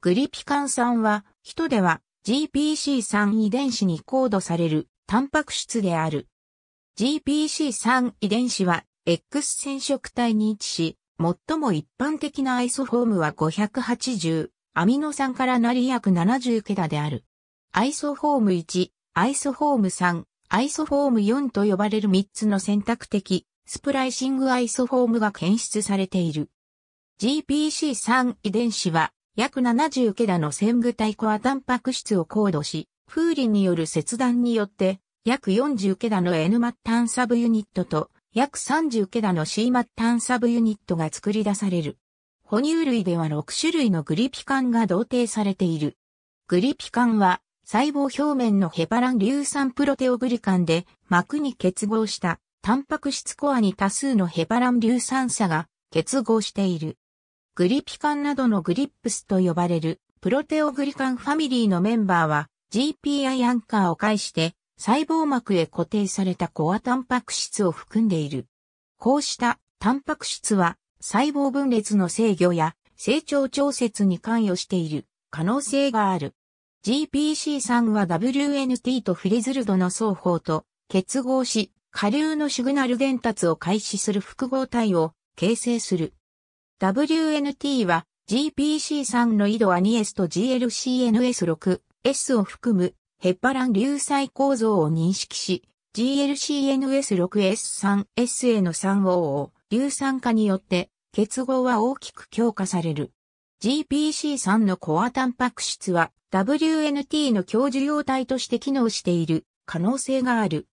グリピカン酸は、人では GPC3 遺伝子にコードされるタンパク質である。GPC3 遺伝子は X 染色体に位置し、最も一般的なアイソフォームは580、アミノ酸からなり約70桁である。アイソフォーム1、アイソフォーム3、アイソフォーム4と呼ばれる3つの選択的、スプライシングアイソフォームが検出されている。GPC3 遺伝子は約70桁の線具体コアタンパク質を高度し、風鈴による切断によって、約40桁の N 末端サブユニットと、約30桁の C 末端サブユニットが作り出される。哺乳類では6種類のグリピ管が同定されている。グリピ管は、細胞表面のヘパラン硫酸プロテオグリカンで膜に結合したタンパク質コアに多数のヘパラン硫酸鎖が結合している。グリピカンなどのグリップスと呼ばれるプロテオグリカンファミリーのメンバーは GPI アンカーを介して細胞膜へ固定されたコアタンパク質を含んでいる。こうしたタンパク質は細胞分裂の制御や成長調節に関与している可能性がある。GPC3 は WNT とフリズルドの双方と結合し、下流のシグナル伝達を開始する複合体を形成する。WNT は GPC3 の緯度アニエスと GLCNS6S を含むヘッパラン流細構造を認識し、GLCNS6S3S への3応を硫酸化によって結合は大きく強化される。GPC3 のコアタンパク質は WNT の強受容体として機能している可能性がある。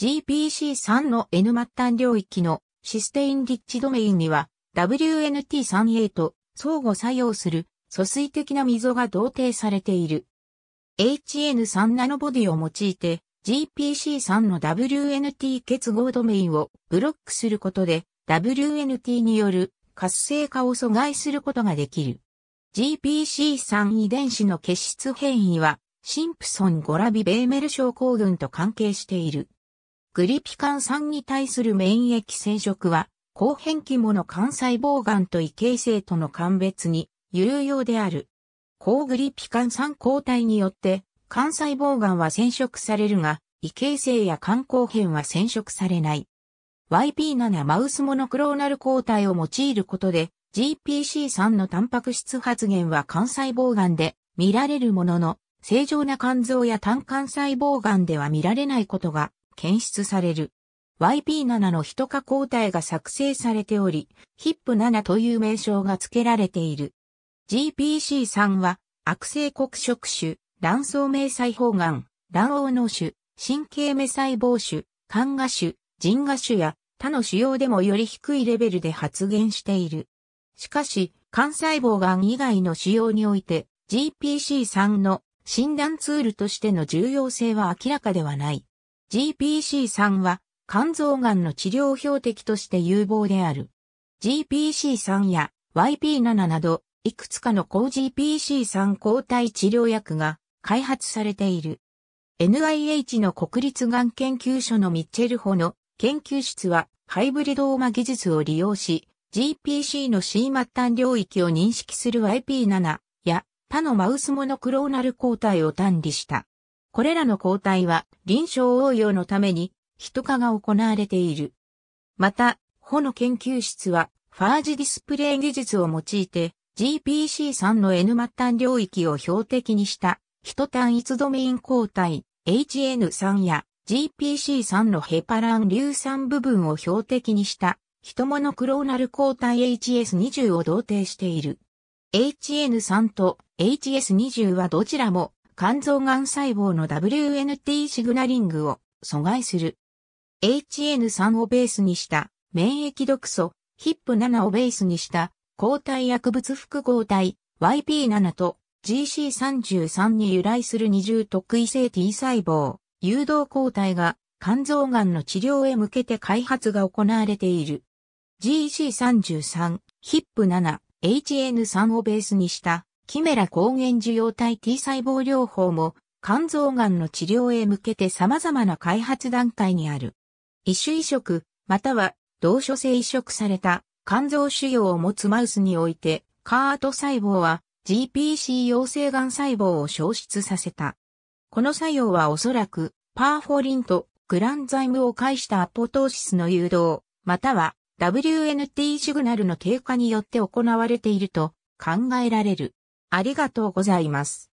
GPC3 の N 末端領域のシステインリッチドメインには WNT3A と相互作用する疎水的な溝が同定されている。HN3 ナノボディを用いて GPC3 の WNT 結合ドメインをブロックすることで WNT による活性化を阻害することができる。GPC3 遺伝子の結質変異はシンプソン・ゴラビ・ベーメル症候群と関係している。グリピカン酸に対する免疫染色は後変期もの肝細胞癌と異形成との鑑別に有用である。抗グリピカン酸抗体によって、肝細胞癌は染色されるが、異形成や肝硬変は染色されない。YP7 マウスモノクローナル抗体を用いることで、GPC3 のタンパク質発現は肝細胞癌で見られるものの、正常な肝臓や単肝細胞癌では見られないことが検出される。YP7 のト化抗体が作成されており、HIP7 という名称が付けられている。GPC3 は、悪性黒色種、卵巣明細胞がん、卵黄の種、神経目細胞種、肝芽種、腎芽種や他の腫瘍でもより低いレベルで発現している。しかし、肝細胞がん以外の腫瘍において GPC3 の診断ツールとしての重要性は明らかではない。GPC3 は肝臓がんの治療標的として有望である。GPC3 や YP7 など、いくつかの抗 GPC3 抗体治療薬が開発されている。NIH の国立がん研究所のミッチェルホの研究室はハイブリドーマ技術を利用し、GPC の C 末端領域を認識する YP7 や他のマウスモノクローナル抗体を単理した。これらの抗体は臨床応用のために人化が行われている。また、ホの研究室は、ファージディスプレイ技術を用いて、GPC3 の N 末端領域を標的にした、人単一ドメイン抗体 HN3 や GPC3 のヘパラン硫酸部分を標的にした、人モノクローナル抗体 HS20 を同定している。HN3 と HS20 はどちらも肝臓癌細胞の WNT シグナリングを阻害する HN3 をベースにした免疫毒素、HIP7 をベースにした抗体薬物複合体 YP7 と GC33 に由来する二重特異性 T 細胞、誘導抗体が肝臓がんの治療へ向けて開発が行われている。GC33、HIP7、HN3 をベースにしたキメラ抗原受容体 T 細胞療法も肝臓がんの治療へ向けて様々な開発段階にある。異種移植、または同所性移植された肝臓腫瘍を持つマウスにおいて、カート細胞は GPC 陽性癌細胞を消失させた。この作用はおそらくパーフォリンとグランザイムを介したアポトーシスの誘導、または WNT シグナルの経過によって行われていると考えられる。ありがとうございます。